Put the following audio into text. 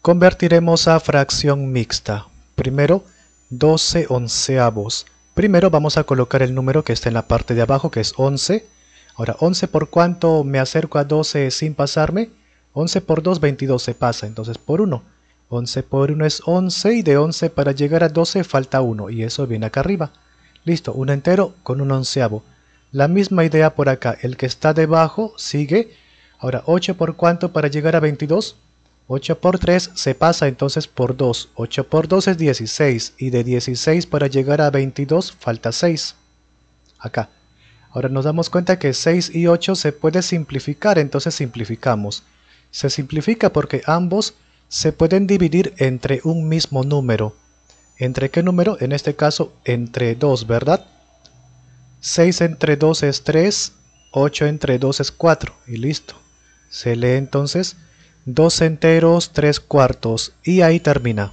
Convertiremos a fracción mixta. Primero, 12 onceavos. Primero vamos a colocar el número que está en la parte de abajo, que es 11. Ahora, 11 por cuánto me acerco a 12 sin pasarme? 11 por 2, 22 se pasa, entonces por 1. 11 por 1 es 11 y de 11 para llegar a 12 falta 1 y eso viene acá arriba. Listo, un entero con un onceavo. La misma idea por acá, el que está debajo sigue. Ahora, 8 por cuánto para llegar a 22? 8 por 3 se pasa entonces por 2, 8 por 2 es 16 y de 16 para llegar a 22 falta 6. Acá. Ahora nos damos cuenta que 6 y 8 se puede simplificar, entonces simplificamos. Se simplifica porque ambos se pueden dividir entre un mismo número. ¿Entre qué número? En este caso entre 2, ¿verdad? 6 entre 2 es 3, 8 entre 2 es 4 y listo. Se lee entonces 2 enteros 3 cuartos y ahí termina.